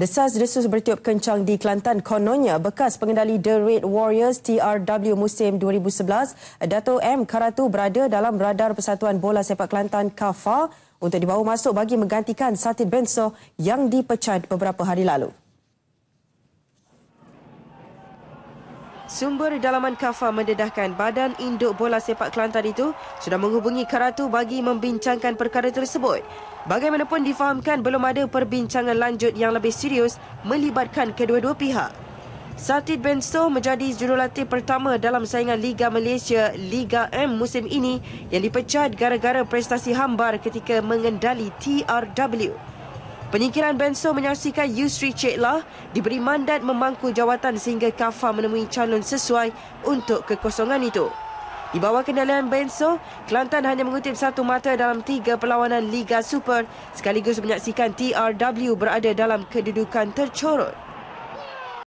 Desas-desus bertiup kencang di Kelantan kononnya bekas pengendali The Red Warriors TRW musim 2011, Dato' M. Karatu berada dalam radar Persatuan Bola Sepak Kelantan KAFA untuk dibawa masuk bagi menggantikan Satin Benso yang dipecat beberapa hari lalu. Sumber dalaman Kafa mendedahkan badan induk bola sepak Kelantan itu sudah menghubungi Karatu bagi membincangkan perkara tersebut. Bagaimanapun difahamkan belum ada perbincangan lanjut yang lebih serius melibatkan kedua-dua pihak. Satid Benso menjadi jurulatih pertama dalam saingan Liga Malaysia Liga M musim ini yang dipecat gara-gara prestasi hambar ketika mengendali TRW. Penyikiran Benso menyaksikan Yusri Cik Lah diberi mandat memangku jawatan sehingga Kafa menemui calon sesuai untuk kekosongan itu. Di bawah kendalian Benso, Kelantan hanya mengutip satu mata dalam tiga perlawanan Liga Super sekaligus menyaksikan TRW berada dalam kedudukan tercorot.